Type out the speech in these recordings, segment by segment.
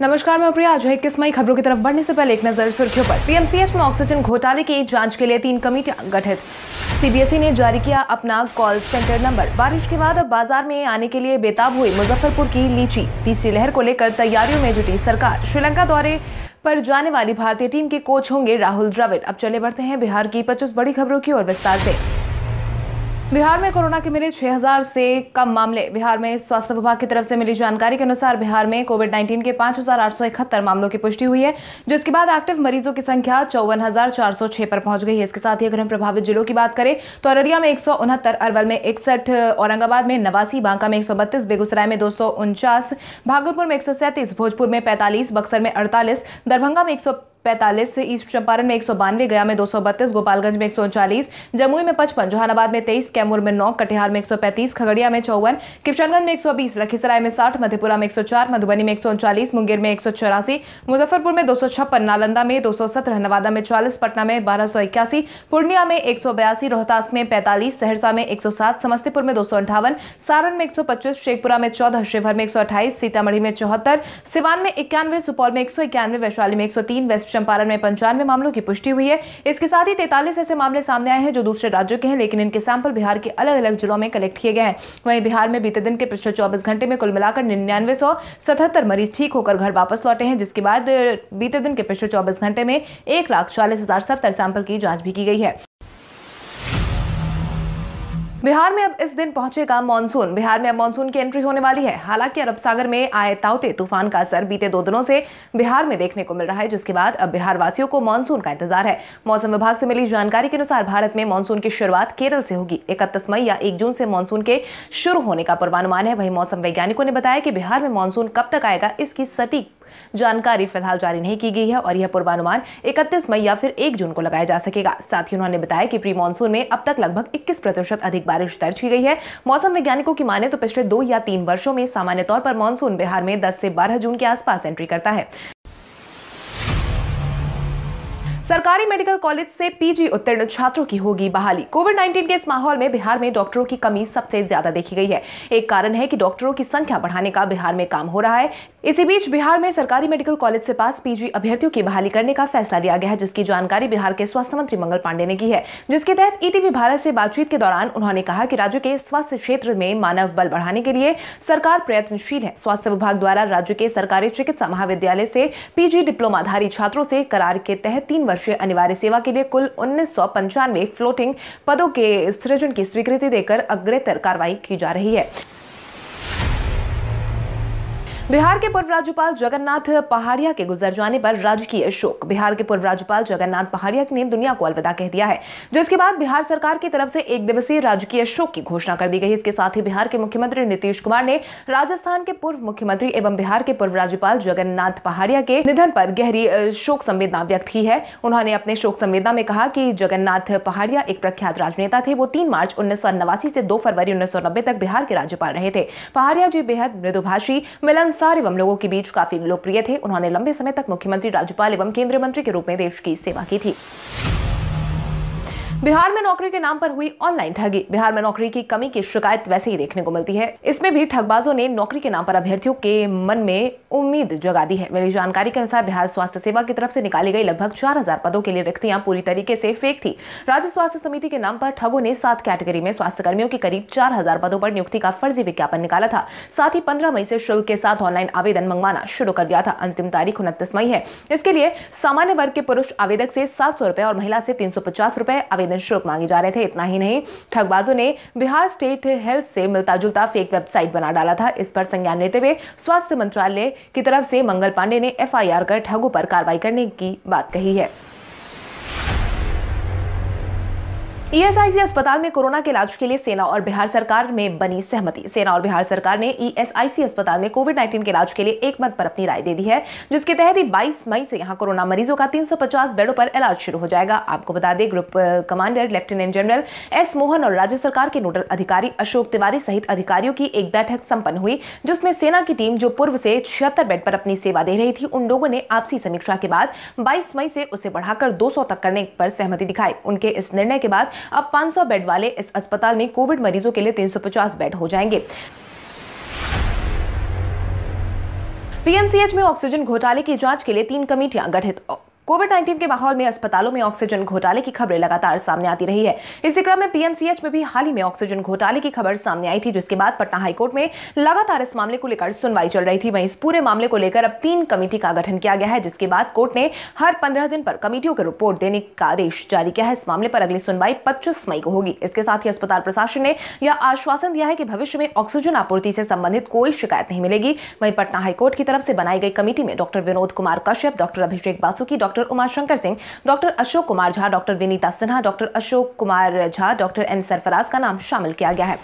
नमस्कार मैं प्रिया आज है इक्कीस मई खबरों की तरफ बढ़ने से पहले एक नजर सुर्खियों पर पीएमसीएच में ऑक्सीजन घोटाले की जांच के लिए तीन कमेटियां गठित सीबीएसई ने जारी किया अपना कॉल सेंटर नंबर बारिश के बाद अब बाजार में आने के लिए बेताब हुई मुजफ्फरपुर की लीची तीसरी लहर को लेकर तैयारियों में जुटी सरकार श्रीलंका दौरे पर जाने वाली भारतीय टीम के कोच होंगे राहुल द्रविड़ अब चले बढ़ते हैं बिहार की पच्चीस बड़ी खबरों की और विस्तार ऐसी बिहार में कोरोना के मिले 6000 से कम मामले बिहार में स्वास्थ्य विभाग की तरफ से मिली जानकारी के अनुसार बिहार में कोविड 19 के पांच मामलों की पुष्टि हुई है जिसके बाद एक्टिव मरीजों की संख्या चौवन पर पहुंच गई है इसके साथ ही अगर हम प्रभावित जिलों की बात करें तो अररिया में एक अरवल में इकसठ औरंगाबाद में नवासी बांका में एक बेगूसराय में दो भागलपुर में एक भोजपुर में पैंतालीस बक्सर में अड़तालीस दरभंगा में एक पैंतालीस ईस्ट चंपारण में एक सौ बानवे गया में दो सौ बत्तीस गोपालगंज में एक सौ उनचालीस जमुई में पचपन जहानाबाद में तेईस कैमूर में नौ कटिहार में एक सौ पैंतीस खगड़िया में चौवन किशनगंज में एक सौ बीस लखीसराय में साठ मधेपुरा में एक सौ चार मधुबनी में एक सौ उनचालीस मुंगेर में एक सौ चौरासी मुजफ्फरपुर में दो सौ छप्पन नालंदा में दो सौ सत्रह नवादा में चालीस पटना में बारह सौ इक्यासी पूर्णिया में एक सौ बयासी रोहतास में पैंतालीस सहरसा में एक सौ सात समस्तीपुर में दो सौ अंठावन सारण में एक सौ पच्चीस शेखपुरा में चौदह शिवहर में एक सौ अट्ठाईस सीतामढ़ी में चौहत्तर सिवान में इक्यानवे सुपौल में एक सौ इक्यानवे वैशाली में एक सौ तीन वेस्ट वेस्ट चंपारण में पंचानवे मामलों की पुष्टि हुई है इसके साथ ही तैतालीस ऐसे मामले सामने आए हैं जो दूसरे राज्यों के हैं लेकिन इनके सैंपल बिहार के अलग अलग जिलों में कलेक्ट किए गए हैं वहीं बिहार में बीते दिन के पिछले चौबीस घंटे में कुल मिलाकर निन्यानवे मरीज ठीक होकर घर वापस लौटे हैं जिसके बाद बीते दिन के पिछले चौबीस घंटे में एक लाख चालीस हजार सत्तर सैंपल की जांच भी की गई है बिहार में अब इस दिन पहुंचेगा मानसून बिहार में अब मानसून की एंट्री होने वाली है हालांकि अरब सागर में आए तावते तूफान का असर बीते दो दिनों से बिहार में देखने को मिल रहा है जिसके बाद अब बिहार वासियों को मानसून का इंतजार है मौसम विभाग से मिली जानकारी के अनुसार भारत में मानसून की शुरुआत केरल से होगी इकतीस मई या एक जून से मानसून के शुरू होने का पूर्वानुमान है वही मौसम वैज्ञानिकों ने बताया कि बिहार में मानसून कब तक आएगा इसकी सटीक जानकारी फिलहाल जारी नहीं की गई है और यह पूर्वानुमान इकतीस मई या फिर एक जून को लगाया जा सकेगा साथ ही उन्होंने बताया कि प्री मानसून में अब तक लगभग इक्कीस प्रतिशत अधिक बारिश दर्ज की गई है मौसम वैज्ञानिकों की माने तो पिछले दो या तीन वर्षो में सामान्य तौर पर मानसून बिहार में दस से बारह जून के आसपास एंट्री करता है सरकारी मेडिकल कॉलेज से पीजी उत्तीर्ण छात्रों की होगी बहाली कोविड 19 के इस माहौल में बिहार में डॉक्टरों की कमी सबसे ज्यादा देखी गई है एक कारण है कि डॉक्टरों की संख्या बढ़ाने का बिहार में काम हो रहा है इसी बीच बिहार में सरकारी मेडिकल कॉलेज से पास पीजी अभ्यर्थियों की बहाली करने का फैसला लिया गया है जिसकी जानकारी बिहार के स्वास्थ्य मंत्री मंगल पांडे ने की है जिसके तहत ईटीवी भारत से बातचीत के दौरान उन्होंने कहा कि राज्य के स्वास्थ्य क्षेत्र में मानव बल बढ़ाने के लिए सरकार प्रयत्नशील है स्वास्थ्य विभाग द्वारा राज्य के सरकारी चिकित्सा महाविद्यालय से पीजी डिप्लोमाधारी छात्रों से करार के तहत तीन वर्ष वर्षीय अनिवार्य सेवा के लिए कुल उन्नीस फ्लोटिंग पदों के सृजन की स्वीकृति देकर अग्रेतर कार्रवाई की जा रही है बिहार के पूर्व राज्यपाल जगन्नाथ पहाड़िया के गुजर जाने पर राजकीय शोक बिहार के पूर्व राज्यपाल जगन्नाथ पहाड़िया ने दुनिया को अलविदा कह दिया है जिसके बाद बिहार सरकार की तरफ से एक दिवसीय राजकीय शोक की घोषणा कर दी गई इसके साथ ही बिहार के मुख्यमंत्री नीतीश कुमार ने राजस्थान के पूर्व मुख्यमंत्री एवं बिहार के पूर्व राज्यपाल जगन्नाथ पहाड़िया के निधन पर गहरी शोक संवेदना व्यक्त की है उन्होंने अपने शोक संवेदना में कहा कि जगन्नाथ पहाड़िया एक प्रख्यात राजनेता थे वो तीन मार्च उन्नीस से दो फरवरी उन्नीस तक बिहार के राज्यपाल रहे थे पहाड़िया जी बेहद मृदुभाषी मिलन पत्रकार एवं लोगों के बीच काफी लोकप्रिय थे उन्होंने लंबे समय तक मुख्यमंत्री राज्यपाल एवं केंद्रीय मंत्री के रूप में देश की सेवा की थी बिहार में नौकरी के नाम पर हुई ऑनलाइन ठगी बिहार में नौकरी की कमी की शिकायत वैसे ही देखने को मिलती है इसमें भी ठगबाजों ने नौकरी के नाम पर अभ्यर्थियों के मन में उम्मीद जगा दी है मिली जानकारी के अनुसार बिहार स्वास्थ्य सेवा की तरफ से निकाली गई लगभग चार पदों के लिए रिक्तियां पूरी तरीके से फेक थी राज्य स्वास्थ्य समिति के नाम पर ठगों ने सात कैटेगरी में स्वास्थ्य कर्मियों के करीब चार पदों पर नियुक्ति का फर्जी विज्ञापन निकाला था साथ ही पंद्रह मई से शुल्क के साथ ऑनलाइन आवेदन मंगवाना शुरू कर दिया था अंतिम तारीख उनतीस मई है इसके लिए सामान्य वर्ग के पुरुष आवेदक से सात और महिला से तीन सौ आवेदन आवेदन शुल्क मांगे जा रहे थे इतना ही नहीं ठगबाजों ने बिहार स्टेट हेल्थ से मिलता जुलता फेक वेबसाइट बना डाला था इस पर संज्ञान लेते हुए स्वास्थ्य मंत्रालय की तरफ से मंगल पांडे ने एफ कर ठगों पर कार्रवाई करने की बात कही है ईएसआईसी e अस्पताल में कोरोना के इलाज के लिए सेना और बिहार सरकार में बनी सहमति सेना और बिहार सरकार ने ईएसआईसी e अस्पताल में कोविड 19 के इलाज के लिए एक मत पर अपनी राय दे दी है जिसके तहत ही 22 मई से यहां कोरोना मरीजों का 350 बेडों पर इलाज शुरू हो जाएगा आपको बता दें group commander lieutenant general S Mohan और राज्य सरकार के नोडल अधिकारी अशोक तिवारी सहित अधिकारियों की एक बैठक सम्पन्न हुई जिसमें सेना की टीम जो पूर्व से छिहत्तर बेड पर अपनी सेवा दे रही थी उन लोगों ने आपसी समीक्षा के बाद बाईस मई से उसे बढ़ाकर दो तक करने पर सहमति दिखाई उनके इस निर्णय के बाद अब 500 बेड वाले इस अस्पताल में कोविड मरीजों के लिए 350 बेड हो जाएंगे पीएमसीएच में ऑक्सीजन घोटाले की जांच के लिए तीन कमेटियां गठित कोविड नाइन्टीन के माहौल में अस्पतालों में ऑक्सीजन घोटाले की खबरें लगातार सामने आती रही है इसी क्रम में पीएमसीएच में भी हाल ही में ऑक्सीजन घोटाले की खबर सामने आई थी जिसके बाद पटना हाईकोर्ट में लगातार इस मामले को लेकर सुनवाई चल रही थी वहीं इस पूरे मामले को लेकर अब तीन कमेटी का गठन किया गया है जिसके बाद कोर्ट ने हर पंद्रह दिन पर कमेटियों को रिपोर्ट देने का आदेश जारी किया है इस मामले पर अगली सुनवाई पच्चीस मई को होगी इसके साथ ही अस्पताल प्रशासन ने यह आश्वासन दिया है कि भविष्य में ऑक्सीजन आपूर्ति से संबंधित कोई शिकायत नहीं मिलेगी वहीं पटना हाईकोर्ट की तरफ से बनाई गई कमेटी में doctor Vinod Kumar Kashyap doctor Abhishek Basuki doctor doctor Umashankar Singh doctor Ashok Kumar Jha doctor Vinita Sinha doctor Ashok Kumar Jha doctor M Sarfaraz का नाम शामिल किया गया है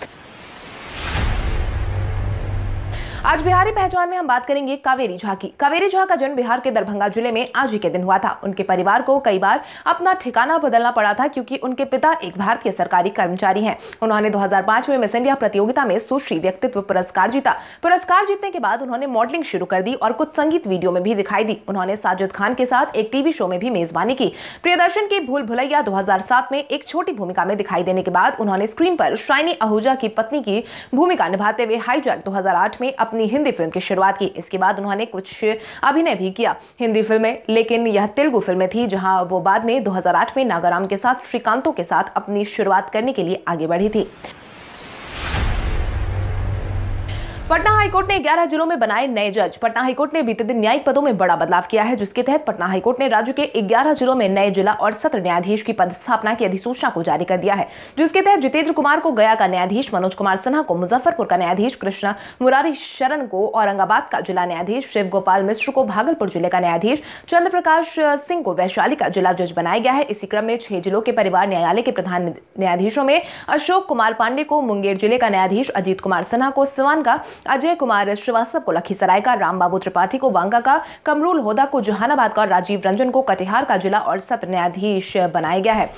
आज बिहारी पहचान में हम बात करेंगे कावेरी झा की कावेरी झा का जन्म बिहार के दरभंगा जिले में आज ही के दिन हुआ था उनके परिवार को कई बार अपना ठिकाना बदलना पड़ा था क्योंकि उनके पिता एक भारतीय सरकारी कर्मचारी हैं उन्होंने 2005 में मिस इंडिया प्रतियोगिता में सुश्री व्यक्तित्व पुरस्कार जीता पुरस्कार जीतने के बाद उन्होंने मॉडलिंग शुरू कर दी और कुछ संगीत वीडियो में भी दिखाई दी उन्होंने साजिद खान के साथ एक टीवी शो में भी मेजबानी की प्रियदर्शन की भूल भुलैया दो में एक छोटी भूमिका में दिखाई देने के बाद उन्होंने स्क्रीन पर शाइनी आहूजा की पत्नी की भूमिका निभाते हुए हाईजैक दो में अपनी हिंदी फिल्म की शुरुआत की इसके बाद उन्होंने कुछ अभिनय भी किया हिंदी फिल्में लेकिन यह तेलुगु फिल्में थी जहां वो बाद में 2008 में नागाराम के साथ श्रीकांतों के साथ अपनी शुरुआत करने के लिए आगे बढ़ी थी पटना हाईकोर्ट ने 11 जिलों में बनाए नए जज पटना हाईकोर्ट ने बीते दिन न्यायिक पदों में बड़ा बदलाव किया है जिसके तहत पटना हाईकोर्ट ने राज्य के 11 जिलों में नए जिला और सत्र न्यायाधीश की पद स्थापना की अधिसूचना को जारी कर दिया है जिसके तहत जितेंद्र कुमार को गया का न्यायाधीश मनोज कुमार सिन्हा को मुजफ्फरपुर का न्यायाधीश कृष्णा मुरारी शरण को औरंगाबाद का जिला न्यायाधीश शिव गोपाल मिश्र को भागलपुर जिले का न्यायाधीश चंद्र प्रकाश सिंह को वैशाली का जिला जज बनाया गया है इसी क्रम में छह जिलों के परिवार न्यायालय के प्रधान न्यायाधीशों में अशोक कुमार पांडे को मुंगेर जिले का न्यायाधीश अजीत कुमार सिन्हा को सिवान का अजय कुमार श्रीवास्तव को लखीसराय का रामबाबू त्रिपाठी को बांगा का कमरूल होदा को जहानाबाद का राजीव रंजन को कटिहार का जिला और सत्र न्यायाधीश बनाया गया है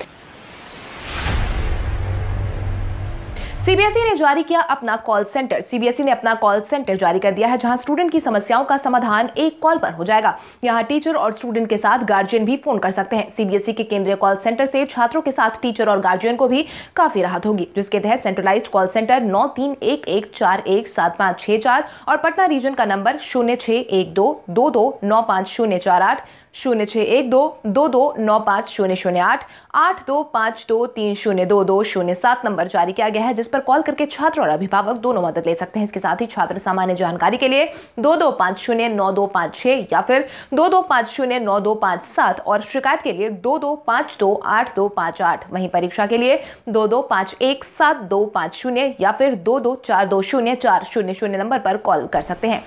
सीबीएसई ने जारी किया अपना कॉल सेंटर सीबीएसई ने अपना कॉल सेंटर जारी कर दिया है जहां स्टूडेंट की समस्याओं का समाधान एक कॉल पर हो जाएगा यहां टीचर और स्टूडेंट के साथ गार्जियन भी फोन कर सकते हैं सीबीएसई के केंद्रीय कॉल सेंटर से छात्रों के साथ टीचर और गार्जियन को भी काफी राहत होगी जिसके तहत सेंट्रलाइज कॉल सेंटर नौ तीन एक एक चार एक सात चार और पटना रीजन का नंबर शून्य छः एक दो दो दो नौ पांच शून्य चार आठ शून्य छः एक दो दो दो नौ पाँच शून्य शून्य आठ आठ दो पाँच दो तीन शून्य दो दो शून्य सात नंबर जारी किया गया है जिस पर पर कॉल करके छात्र और अभिभावक दोनों मदद ले सकते हैं इसके साथ ही छात्र सामान्य जानकारी के लिए दो दो पाँच शून्य नौ दो पाँच छः या फिर दो दो पाँच शून्य नौ दो पाँच सात और शिकायत के लिए दो दो पाँच दो आठ दो पाँच आठ वहीं परीक्षा के लिए दो दो पाँच एक सात दो पाँच शून्य या फिर दो दो चार दो शून्य चार शून्य शून्य नंबर पर कॉल कर सकते हैं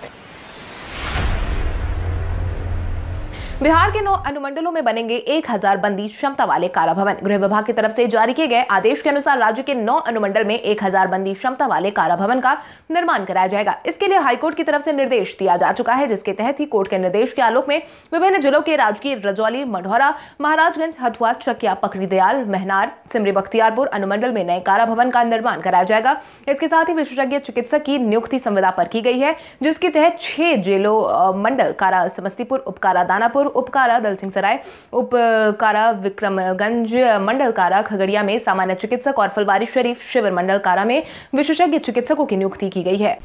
बिहार के नौ अनुमंडलों में बनेंगे एक हजार बंदी क्षमता वाले कारा भवन गृह विभाग की तरफ से जारी किए गए आदेश के अनुसार राज्य के नौ अनुमंडल में एक हजार बंदी क्षमता वाले कारा भवन का निर्माण कराया जाएगा इसके लिए हाईकोर्ट की तरफ से निर्देश दिया जा चुका है जिसके तहत ही कोर्ट के निर्देश के आलोक में विभिन्न जिलों के राजकीय रजौली मढ़ौरा महाराजगंज हथुआ चकिया दयाल महनार सिमरी बख्तियारपुर अनुमंडल में नए कारा भवन का निर्माण कराया जाएगा इसके साथ ही विशेषज्ञ चिकित्सक की नियुक्ति संविदा पर की गई है जिसके तहत छह जेलों मंडल कारा समस्तीपुर उपकारा दानापुर उपकारा सिंह सराय उपकारा विक्रमगंज मंडल कारा खगड़िया में सामान्य चिकित्सक और फुलवारी शरीफ शिविर मंडल कारा में विशेषज्ञ चिकित्सकों की नियुक्ति की गई है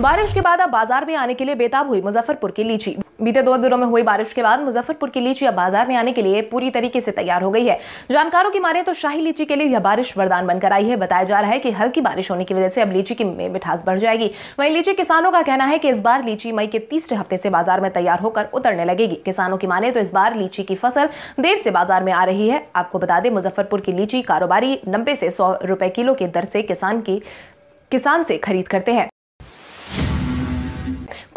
बारिश के बाद अब बाजार में आने के लिए बेताब हुई मुजफ्फरपुर की लीची बीते दो दिनों में हुई बारिश के बाद मुजफ्फरपुर की लीची अब बाजार में आने के लिए पूरी तरीके से तैयार हो गई है जानकारों की माने तो शाही लीची के लिए यह बारिश वरदान बनकर आई है बताया जा रहा है कि हल्की बारिश होने की वजह से अब लीची की मिठास बढ़ जाएगी वहीं लीची किसानों का कहना है कि इस बार लीची मई के तीसरे हफ्ते से बाजार में तैयार होकर उतरने लगेगी किसानों की माने तो इस बार लीची की फसल देर से बाजार में आ रही है आपको बता दें मुजफ्फरपुर की लीची कारोबारी नब्बे से सौ रुपए किलो की दर से किसान की किसान से खरीद करते हैं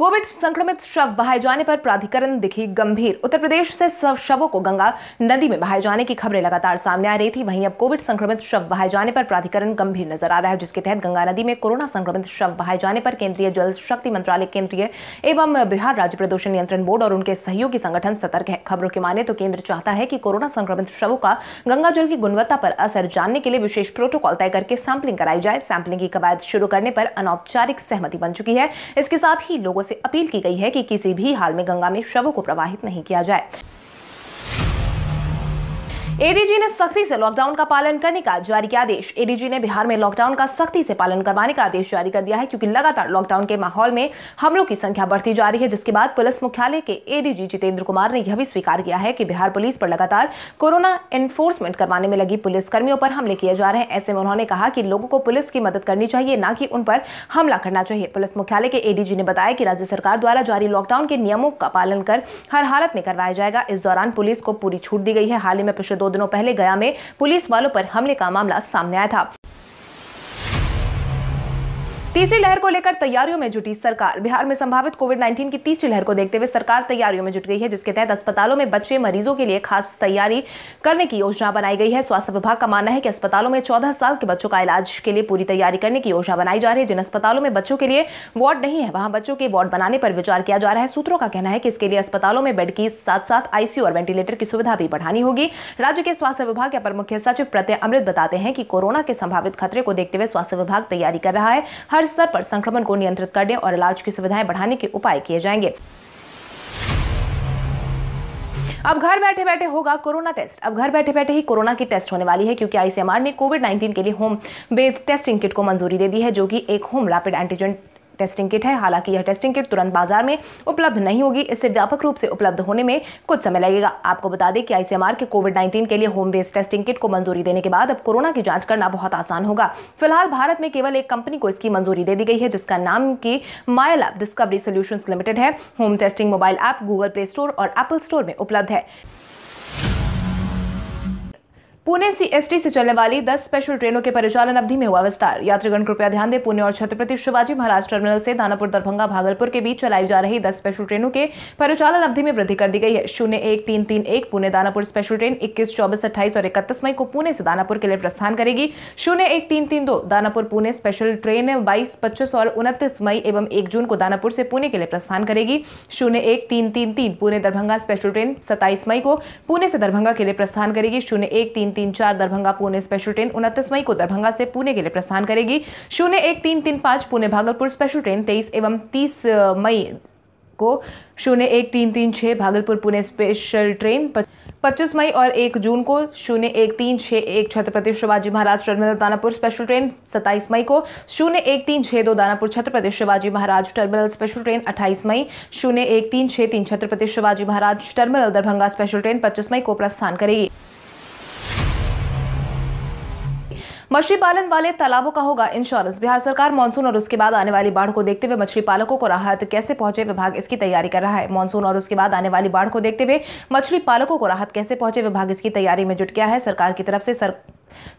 कोविड संक्रमित शव बहाए जाने पर प्राधिकरण दिखी गंभीर उत्तर प्रदेश से सब शवों को गंगा नदी में बहाए जाने की खबरें लगातार सामने आ रही थी वहीं अब कोविड संक्रमित शव बहाए जाने पर प्राधिकरण गंभीर नजर आ रहा है जिसके तहत गंगा नदी में कोरोना संक्रमित शव बहाए जाने पर केंद्रीय जल शक्ति मंत्रालय केंद्रीय एवं बिहार राज्य प्रदूषण नियंत्रण बोर्ड और उनके सहयोगी संगठन सतर्क है खबरों के माने तो केंद्र चाहता है कि कोरोना संक्रमित शवों का गंगा जल की गुणवत्ता पर असर जानने के लिए विशेष प्रोटोकॉल तय करके सैंपलिंग कराई जाए सैंपलिंग की कवायद शुरू करने पर अनौपचारिक सहमति बन चुकी है इसके साथ ही लोगों से से अपील की गई है कि किसी भी हाल में गंगा में शवों को प्रवाहित नहीं किया जाए एडीजी ने सख्ती से लॉकडाउन का पालन करने का जारी किया आदेश एडीजी ने बिहार में लॉकडाउन का सख्ती से पालन करवाने का आदेश जारी कर दिया है क्योंकि लगातार लॉकडाउन के माहौल में हमलों की संख्या बढ़ती जा रही है जिसके बाद पुलिस मुख्यालय के एडीजी जितेंद्र कुमार ने यह भी स्वीकार किया है कि बिहार पुलिस पर लगातार कोरोना एनफोर्समेंट करवाने में लगी पुलिसकर्मियों पर हमले किए जा रहे हैं ऐसे में उन्होंने कहा कि लोगों को पुलिस की मदद करनी चाहिए न कि उन पर हमला करना चाहिए पुलिस मुख्यालय के एडीजी ने बताया कि राज्य सरकार द्वारा जारी लॉकडाउन के नियमों का पालन कर हर हालत में करवाया जाएगा इस दौरान पुलिस को पूरी छूट दी गई है हाल ही में पिछले दो दिनों पहले गया में पुलिस वालों पर हमले का मामला सामने आया था तीसरी लहर को लेकर तैयारियों में जुटी सरकार बिहार में संभावित कोविड 19 की तीसरी लहर को देखते हुए सरकार तैयारियों में जुट गई है जिसके तहत अस्पतालों में बच्चे मरीजों के लिए खास तैयारी करने की योजना बनाई गई है स्वास्थ्य विभाग का मानना है कि अस्पतालों में चौदह साल के बच्चों का इलाज के लिए पूरी तैयारी करने की योजना बनाई जा रही है जिन अस्पतालों में बच्चों के लिए वार्ड नहीं है वहां बच्चों के वार्ड बनाने पर विचार किया जा रहा है सूत्रों का कहना है कि इसके लिए अस्पतालों में बेड की साथ साथ आईसीयू और वेंटिलेटर की सुविधा भी बढ़ानी होगी राज्य के स्वास्थ्य विभाग के अपर मुख्य सचिव प्रत्यय अमृत बताते हैं कि कोरोना के संभावित खतरे को देखते हुए स्वास्थ्य विभाग तैयारी कर रहा है हर हर स्तर पर संक्रमण को नियंत्रित करने और इलाज की सुविधाएं बढ़ाने के उपाय किए जाएंगे अब घर बैठे बैठे होगा कोरोना टेस्ट अब घर बैठे बैठे ही कोरोना की टेस्ट होने वाली है क्योंकि आईसीएमआर ने कोविड 19 के लिए होम बेस्ड टेस्टिंग किट को मंजूरी दे दी है जो कि एक home rapid antigen testing kit है हालांकि यह टेस्टिंग किट तुरंत बाजार में उपलब्ध नहीं होगी इससे व्यापक रूप से उपलब्ध होने में कुछ समय लगेगा आपको बता दें कि आईसीएमआर के कोविड 19 के लिए होम बेस्ड टेस्टिंग किट को मंजूरी देने के बाद अब कोरोना की जांच करना बहुत आसान होगा फिलहाल भारत में केवल एक कंपनी को इसकी मंजूरी दे दी गई है जिसका नाम की मायल डिस्कवरी सोल्यूशन लिमिटेड है home testing mobile app Google play store और एप्पल स्टोर में उपलब्ध है पुणे सीएसटी से चलने वाली 10 स्पेशल ट्रेनों के परिचालन अवधि में हुआ विस्तार यात्रीगण कृपया ध्यान दें पुणे और छत्रपति शिवाजी महाराज टर्मिनल से दानापुर दरभंगा भागलपुर के बीच चलाई जा रही 10 स्पेशल ट्रेनों के परिचालन अवधि में वृद्धि कर दी गई है शून्य एक तीन तीन एक पुणे दानापुर स्पेशल ट्रेन इक्कीस चौबीस अट्ठाईस और इकतीस मई को पुणे से दानापुर के लिए प्रस्थान करेगी शून्य एक तीन तीन दो दानापुर पुणे स्पेशल ट्रेन बाईस पच्चीस और उनतीस मई एवं एक जून को दानापुर से पुणे के लिए प्रस्थान करेगी शून्य एक तीन तीन तीन पुणे दरभंगा स्पेशल ट्रेन सत्ताईस मई को पुणे से दरभंगा के लिए प्रस्थान करेगी शून्य एक तीन तीन चार दरभंगा पुणे स्पेशल ट्रेन उनतीस मई को दरभंगा से पुणे के लिए प्रस्थान करेगी शून्य एक तीन तीन पाँच पुणे भागलपुर स्पेशल ट्रेन तेईस एवं तीस मई को शून्य एक तीन तीन छः भागलपुर पुणे स्पेशल ट्रेन पच्चीस मई और एक जून को शून्य एक तीन छः एक Chhatrapati Shivaji Maharaj terminal Danapur special train सत्ताईस मई को शून्य एक तीन छः दो Danapur Chhatrapati Shivaji Maharaj terminal special train अट्ठाईस मई शून्य एक तीन छः तीन Chhatrapati Shivaji Maharaj terminal Darbhanga special train पच्चीस मई को प्रस्थान करेगी मछली पालन वाले तालाबों का होगा इंश्योरेंस बिहार सरकार मानसून और उसके बाद आने वाली बाढ़ को देखते हुए मछली पालकों को राहत कैसे पहुंचे विभाग इसकी तैयारी कर रहा है मानसून और उसके बाद आने वाली बाढ़ को देखते हुए मछली पालकों को राहत कैसे पहुंचे विभाग इसकी तैयारी में जुट गया है सरकार की तरफ से सर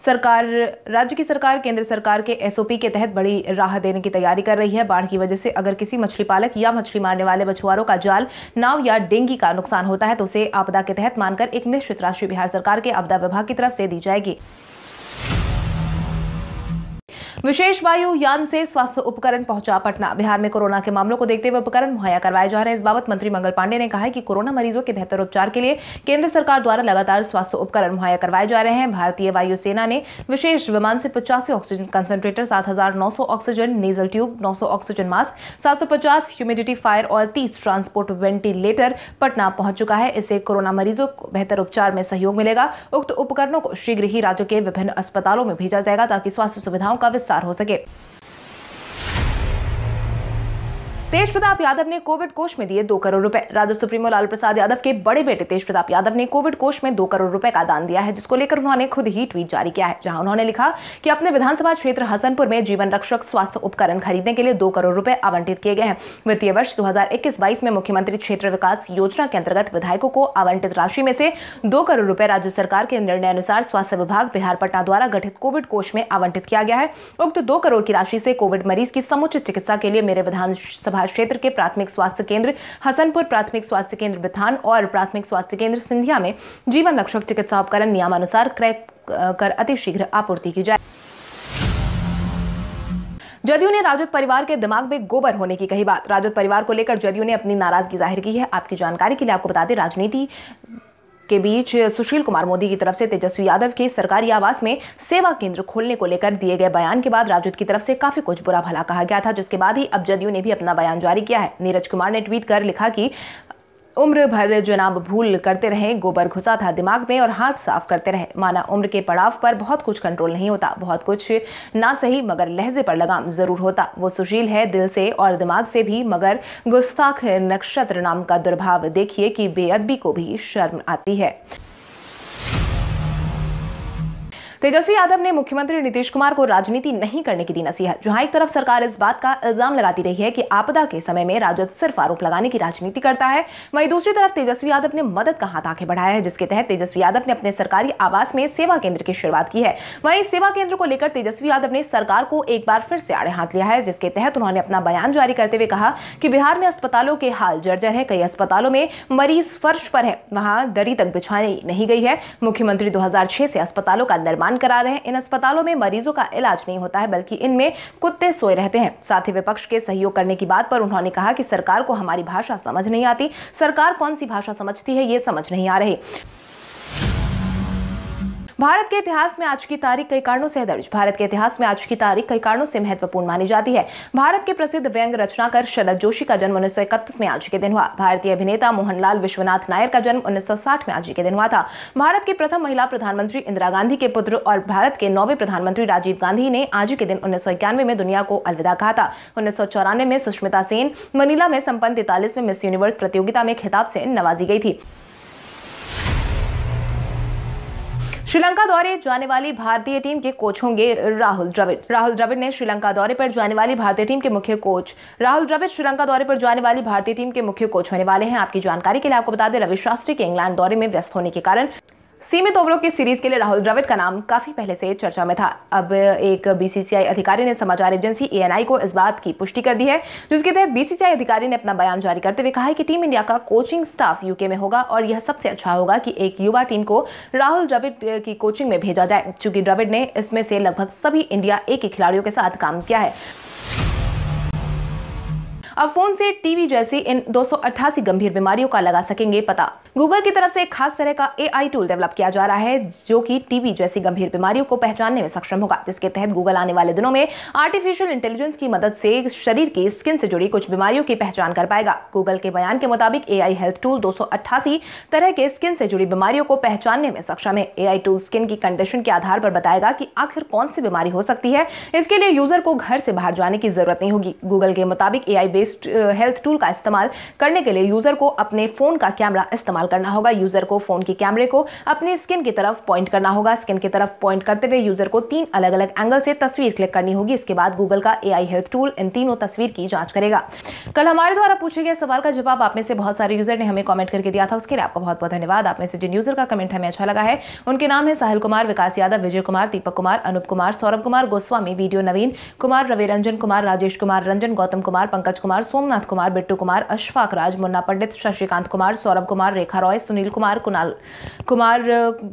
सरकार राज्य की सरकार केंद्र सरकार के एसओपी के तहत बड़ी राहत देने की तैयारी कर रही है बाढ़ की वजह से अगर किसी मछली पालक या मछली मारने वाले मछुआरों का जाल नाव या डेंगी का नुकसान होता है तो उसे आपदा के तहत मानकर एक निश्चित राशि बिहार सरकार के आपदा विभाग की तरफ से दी जाएगी विशेष वायु यान से स्वास्थ्य उपकरण पहुंचा पटना बिहार में कोरोना के मामलों को देखते हुए उपकरण मुहैया करवाए जा रहे हैं इस बाबत मंत्री मंगल पांडे ने कहा है कि कोरोना मरीजों के बेहतर उपचार के लिए केंद्र सरकार द्वारा लगातार स्वास्थ्य उपकरण मुहैया करवाए जा रहे हैं भारतीय वायुसेना ने विशेष विमान से पचासी ऑक्सीजन कंसेंट्रेटर सात ऑक्सीजन नेजल ट्यूब नौ ऑक्सीजन मास्क सात ह्यूमिडिटी फायर और तीस ट्रांसपोर्ट वेंटिलेटर पटना पहुंच चुका है इससे कोरोना मरीजों को बेहतर उपचार में सहयोग मिलेगा उक्त उपकरणों को शीघ्र ही राज्य के विभिन्न अस्पतालों में भेजा जाएगा ताकि स्वास्थ्य सुविधाओं का विस्तार सार हो सके तेज प्रताप यादव ने कोविड कोष में दिए दो करोड़ रुपए राजद सुप्रीमो लाल प्रसाद यादव के बड़े बेटे तेज प्रताप यादव ने कोविड कोष में दो करोड़ रुपए का दान दिया है जिसको लेकर उन्होंने खुद ही ट्वीट जारी किया है जहां उन्होंने लिखा कि अपने विधानसभा क्षेत्र हसनपुर में जीवन रक्षक स्वास्थ्य उपकरण खरीदने के लिए दो करोड़ रुपए आवंटित किए गए हैं वित्तीय वर्ष दो हजार में मुख्यमंत्री क्षेत्र विकास योजना के अंतर्गत विधायकों को आवंटित राशि में से दो करोड़ रुपए राज्य सरकार के निर्णय अनुसार स्वास्थ्य विभाग बिहार पटना द्वारा गठित कोविड कोष में आवंटित किया गया है उक्त दो करोड़ की राशि से कोविड मरीज की समुचित चिकित्सा के लिए मेरे विधानसभा बलहा क्षेत्र के प्राथमिक स्वास्थ्य केंद्र हसनपुर प्राथमिक स्वास्थ्य केंद्र बिथान और प्राथमिक स्वास्थ्य केंद्र सिंधिया में जीवन रक्षक चिकित्सा उपकरण नियमानुसार क्रय कर अतिशीघ्र आपूर्ति की जाए जदयू ने राजद परिवार के दिमाग में गोबर होने की कही बात राजद परिवार को लेकर जदयू ने अपनी नाराजगी जाहिर की है आपकी जानकारी के लिए आपको बता दें राजनीति के बीच सुशील कुमार मोदी की तरफ से तेजस्वी यादव के सरकारी आवास में सेवा केंद्र खोलने को लेकर दिए गए बयान के बाद राजद की तरफ से काफी कुछ बुरा भला कहा गया था जिसके बाद ही अब जदयू ने भी अपना बयान जारी किया है नीरज कुमार ने ट्वीट कर लिखा कि उम्र भर जनाब भूल करते रहे गोबर घुसा था दिमाग में और हाथ साफ करते रहे माना उम्र के पड़ाव पर बहुत कुछ कंट्रोल नहीं होता बहुत कुछ ना सही मगर लहजे पर लगाम जरूर होता वो सुशील है दिल से और दिमाग से भी मगर गुस्ताख नक्षत्र नाम का दुर्भाव देखिए कि बेअदबी को भी शर्म आती है तेजस्वी यादव ने मुख्यमंत्री नीतीश कुमार को राजनीति नहीं करने की दी नसीहत जहां एक तरफ सरकार इस बात का इल्जाम लगाती रही है कि आपदा के समय में राजद सिर्फ आरोप लगाने की राजनीति करता है वहीं दूसरी तरफ तेजस्वी यादव ने मदद का हाथ आगे बढ़ाया है जिसके तहत तेजस्वी यादव ने अपने सरकारी आवास में सेवा केंद्र की शुरुआत की है वहीं सेवा केंद्र को लेकर तेजस्वी यादव ने सरकार को एक बार फिर से आड़े हाथ लिया है जिसके तहत उन्होंने अपना बयान जारी करते हुए कहा कि बिहार में अस्पतालों के हाल जर्जर है कई अस्पतालों में मरीज फर्श पर है वहां दरी तक बिछाई नहीं गई है मुख्यमंत्री दो से अस्पतालों का निर्माण दान करा रहे हैं इन अस्पतालों में मरीजों का इलाज नहीं होता है बल्कि इनमें कुत्ते सोए रहते हैं साथ ही विपक्ष के सहयोग करने की बात पर उन्होंने कहा कि सरकार को हमारी भाषा समझ नहीं आती सरकार कौन सी भाषा समझती है ये समझ नहीं आ रही भारत के इतिहास में आज की तारीख कई कारणों से दर्ज भारत के इतिहास में आज की तारीख कई कारणों से महत्वपूर्ण मानी जाती है भारत के प्रसिद्ध व्यंग रचनाकार शरद जोशी का जन्म उन्नीस में आज के दिन हुआ भारतीय अभिनेता मोहनलाल विश्वनाथ नायर का जन्म उन्नीस में आज के दिन हुआ था भारत की प्रथम महिला प्रधानमंत्री इंदिरा गांधी के पुत्र और भारत के नौवे प्रधानमंत्री राजीव गांधी ने आज के दिन उन्नीस में दुनिया को अलविदा कहा था उन्नीस में सुष्मिता सेन मनीला में संपन्न तैतालीसवें मिस यूनिवर्स प्रतियोगिता में खिताब से नवाजी गई थी श्रीलंका दौरे जाने वाली भारतीय टीम के कोच होंगे राहुल द्रविड़ राहुल द्रविड़ ने श्रीलंका दौरे पर जाने वाली भारतीय टीम के मुख्य कोच राहुल द्रविड़ श्रीलंका दौरे पर जाने वाली भारतीय टीम के मुख्य कोच होने वाले हैं आपकी जानकारी के लिए आपको बता दें रवि शास्त्री के इंग्लैंड दौरे में व्यस्त होने के कारण सीमित ओवरों की सीरीज के लिए राहुल द्रविड़ का नाम काफी पहले से चर्चा में था अब एक बीसीसीआई अधिकारी ने समाचार एजेंसी एएनआई को इस बात की पुष्टि कर दी है जिसके तहत बीसीसीआई अधिकारी ने अपना बयान जारी करते हुए कहा है कि टीम इंडिया का कोचिंग स्टाफ यूके में होगा और यह सबसे अच्छा होगा कि एक युवा टीम को राहुल द्रविड़ की कोचिंग में भेजा जाए चूंकि द्रविड़ ने इसमें से लगभग सभी इंडिया ए के खिलाड़ियों के साथ काम किया है अब फोन से टीवी जैसी इन दो गंभीर बीमारियों का लगा सकेंगे पता गूगल की तरफ से एक खास तरह का ए टूल डेवलप किया जा रहा है जो कि टीबी जैसी गंभीर बीमारियों को पहचानने में सक्षम होगा जिसके तहत गूगल आने वाले दिनों में आर्टिफिशियल इंटेलिजेंस की मदद से शरीर की स्किन से जुड़ी कुछ बीमारियों की पहचान कर पाएगा गूगल के बयान के मुताबिक ए हेल्थ टूल दो तरह के स्किन से जुड़ी बीमारियों को पहचानने में सक्षम है ए टूल स्किन की कंडीशन के आधार पर बताएगा कि आखिर कौन सी बीमारी हो सकती है इसके लिए यूजर को घर से बाहर जाने की जरूरत नहीं होगी गूगल के मुताबिक ए बेस्ड हेल्थ टूल का इस्तेमाल करने के लिए यूजर को अपने फोन का कैमरा इस्तेमाल इस्तेमाल करना होगा यूज़र को फ़ोन के कैमरे को अपने स्किन की तरफ पॉइंट करना होगा स्किन की तरफ पॉइंट करते हुए यूज़र को तीन अलग अलग एंगल से तस्वीर क्लिक करनी होगी इसके बाद गूगल का ए हेल्थ टूल इन तीनों तस्वीर की जांच करेगा कल हमारे द्वारा पूछे गए सवाल का जवाब आप में से बहुत सारे यूज़र ने हमें कॉमेंट करके दिया था उसके लिए आपका बहुत बहुत धन्यवाद आप में से जिन यूज़र का कमेंट हमें अच्छा लगा है उनके नाम है साहिल कुमार विकास यादव विजय कुमार दीपक कुमार अनुप कुमार सौरभ कुमार गोस्वामी वीडियो नवीन कुमार रवि रंजन कुमार राजेश कुमार रंजन गौतम कुमार पंकज कुमार सोमनाथ कुमार बिट्टू कुमार अशफाक राज मुन्ना पंडित शशिकांत कुमार सौरभ कुमार रेखा रॉय सुनील कुमार कुणाल कुमार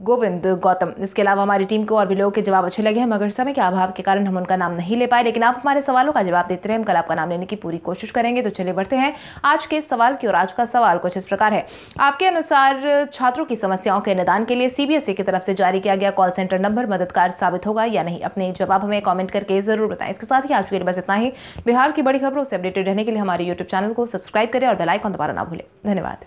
गोविंद गौतम इसके अलावा हमारी टीम को और भी लोगों के जवाब अच्छे लगे हैं मगर समय के अभाव के कारण हम उनका नाम नहीं ले पाए लेकिन आप हमारे सवालों का जवाब देते रहे हम कल आपका नाम लेने की पूरी कोशिश करेंगे तो चले बढ़ते हैं आज के सवाल की और आज का सवाल कुछ इस प्रकार है आपके अनुसार छात्रों की समस्याओं के निदान के लिए सीबीएसई की तरफ से जारी किया गया कॉल सेंटर नंबर मददगार साबित होगा या नहीं अपने जवाब हमें कॉमेंट करके जरूर बताएं इसके साथ ही आज के लिए बस इतना ही बिहार की बड़ी खबरों से अपडेटेड रहने के लिए हमारे यूट्यूब चैनल को सब्सक्राइब करें और बेलाइकॉन दोबारा ना भूलें धन्यवाद